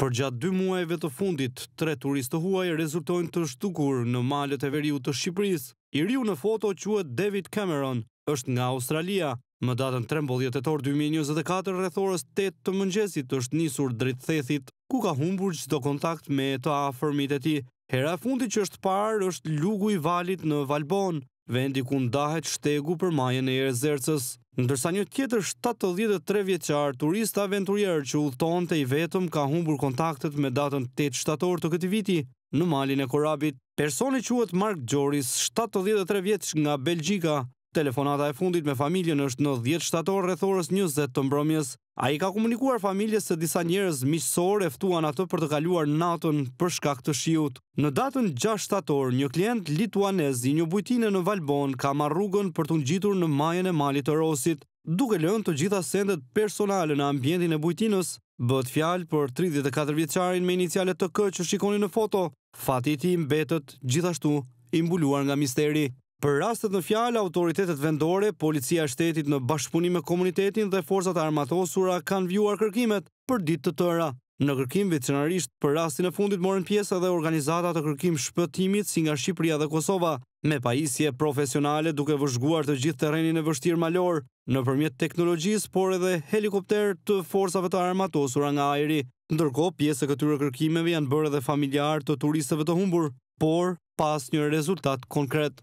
Për gjatë dy muajve të fundit, tre turistë huaj rezultojnë të shtukur në malet e veriu të Shqipëris. I riu në foto quet David Cameron, është nga Australia. Më datën 13.8.2024, rrethorës 8 të mëngjesit është njësur dritë thethit, ku ka humbur që do kontakt me të afërmit e ti. Hera fundi që është parë është lugu i valit në Valbon, vendi ku ndahet shtegu për majën e erëzërcës. Ndërsa një tjetër 73 vjeqar, turist aventurier që thonë të i vetëm ka humbur kontaktet me datën 8 shtator të këti viti në malin e korabit. Personi quët Mark Gjoris, 73 vjeq nga Belgjika, Telefonata e fundit me familjen është në 10 shtator rrethorës 20 të mbrëmjes. A i ka komunikuar familjes se disa njërës miqësor eftuan atë për të kaluar natën për shkak të shiut. Në datën 6 shtator, një klient lituanez i një bujtine në Valbon ka marrugën për të ngjitur në majën e malit të rosit. Duke lën të gjitha sendet personale në ambjendin e bujtinës, bët fjalë për 34 vjeqarin me inicialet të kë që shikoni në foto, fatiti imbetet gjithashtu imbuluar nga misteri. Për rastet në fjalë, autoritetet vendore, policia shtetit në bashkëpunim me komunitetin dhe forzat armatosura kanë vjuar kërkimet për ditë të tëra. Në kërkim vicionarisht, për rastin e fundit morën pjesë edhe organizatat të kërkim shpëtimit si nga Shqipëria dhe Kosova, me pajisje profesionale duke vëzhguar të gjithë terrenin e vështirë malor, në përmjet teknologjisë, por edhe helikopter të forzave të armatosura nga ajri. Ndërko, pjesë e këtyre kërkimeve janë bërë dhe familjar të turistëve të humbur, por pas një rezultat konkret.